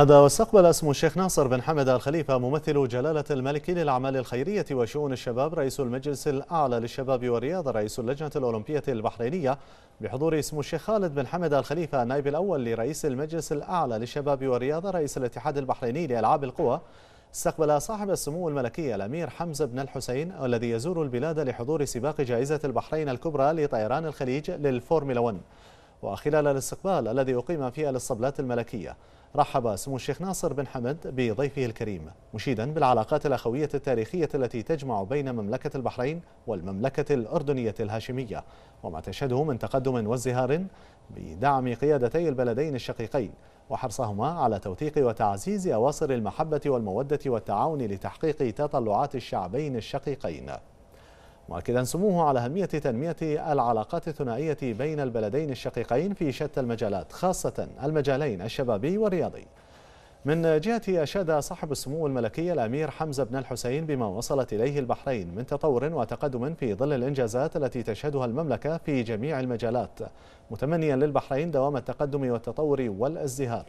هذا واستقبل اسم الشيخ ناصر بن حمد الخليفة ممثل جلالة الملك للأعمال الخيرية وشؤون الشباب رئيس المجلس الأعلى للشباب والرياضة رئيس اللجنة الأولمبية البحرينية بحضور اسم الشيخ خالد بن حمد الخليفة النائب الأول لرئيس المجلس الأعلى للشباب والرياضة رئيس الاتحاد البحريني لألعاب القوى استقبل صاحب السمو الملكي الأمير حمزة بن الحسين الذي يزور البلاد لحضور سباق جائزة البحرين الكبرى لطيران الخليج للفورمولا 1 وخلال الاستقبال الذي أقيم في الاسطبلات الملكية رحب سمو الشيخ ناصر بن حمد بضيفه الكريم مشيدا بالعلاقات الأخوية التاريخية التي تجمع بين مملكة البحرين والمملكة الأردنية الهاشمية وما تشهده من تقدم وازدهار بدعم قيادتي البلدين الشقيقين وحرصهما على توثيق وتعزيز أواصر المحبة والمودة والتعاون لتحقيق تطلعات الشعبين الشقيقين مؤكدا سموه على أهمية تنمية العلاقات الثنائية بين البلدين الشقيقين في شتى المجالات خاصة المجالين الشبابي والرياضي من جهته أشاد صاحب السمو الملكي الأمير حمزة بن الحسين بما وصلت إليه البحرين من تطور وتقدم في ظل الإنجازات التي تشهدها المملكة في جميع المجالات متمنيا للبحرين دوام التقدم والتطور والازدهار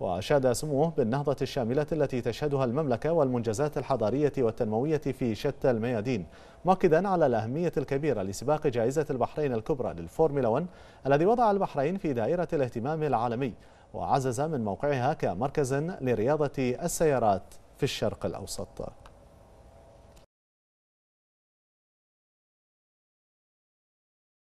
وأشاد سموه بالنهضة الشاملة التي تشهدها المملكة والمنجزات الحضارية والتنموية في شتى الميادين مؤكدا على الأهمية الكبيرة لسباق جائزة البحرين الكبرى للفورمولا 1 الذي وضع البحرين في دائرة الاهتمام العالمي وعزز من موقعها كمركز لرياضة السيارات في الشرق الأوسط